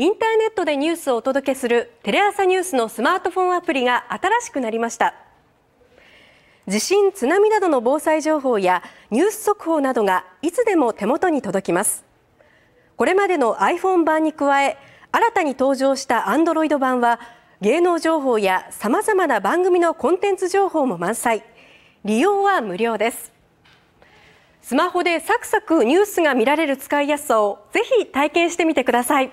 インターネットでニュースをお届けするテレ朝ニュースのスマートフォンアプリが新しくなりました地震津波などの防災情報やニュース速報などがいつでも手元に届きますこれまでの iPhone 版に加え新たに登場した Android 版は芸能情報やさまざまな番組のコンテンツ情報も満載利用は無料ですスマホでサクサクニュースが見られる使いやすさをぜひ体験してみてください